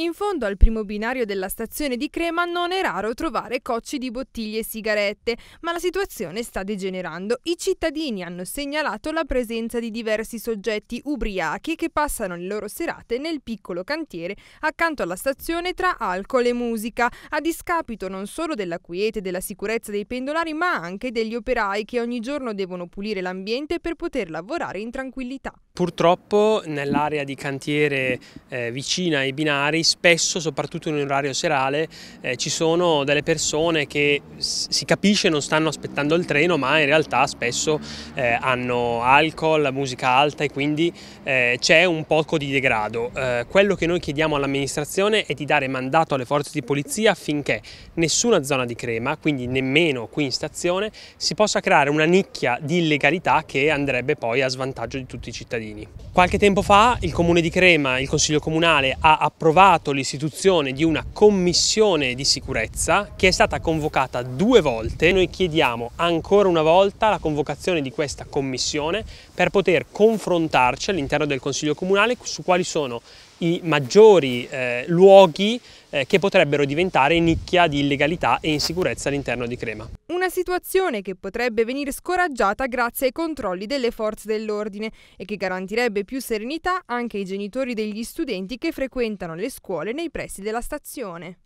In fondo al primo binario della stazione di Crema non è raro trovare cocci di bottiglie e sigarette, ma la situazione sta degenerando. I cittadini hanno segnalato la presenza di diversi soggetti ubriachi che passano le loro serate nel piccolo cantiere accanto alla stazione tra alcol e musica, a discapito non solo della quiete e della sicurezza dei pendolari, ma anche degli operai che ogni giorno devono pulire l'ambiente per poter lavorare in tranquillità. Purtroppo nell'area di cantiere eh, vicina ai binari spesso, soprattutto in un orario serale, eh, ci sono delle persone che si capisce non stanno aspettando il treno, ma in realtà spesso eh, hanno alcol, musica alta e quindi eh, c'è un poco di degrado. Eh, quello che noi chiediamo all'amministrazione è di dare mandato alle forze di polizia affinché nessuna zona di crema, quindi nemmeno qui in stazione, si possa creare una nicchia di illegalità che andrebbe poi a svantaggio di tutti i cittadini. Qualche tempo fa il comune di Crema, il consiglio comunale ha approvato approvato l'istituzione di una commissione di sicurezza che è stata convocata due volte. Noi chiediamo ancora una volta la convocazione di questa commissione per poter confrontarci all'interno del Consiglio Comunale su quali sono i maggiori eh, luoghi eh, che potrebbero diventare nicchia di illegalità e insicurezza all'interno di Crema. Una situazione che potrebbe venire scoraggiata grazie ai controlli delle forze dell'ordine e che garantirebbe più serenità anche ai genitori degli studenti che frequentano le scuole nei pressi della stazione.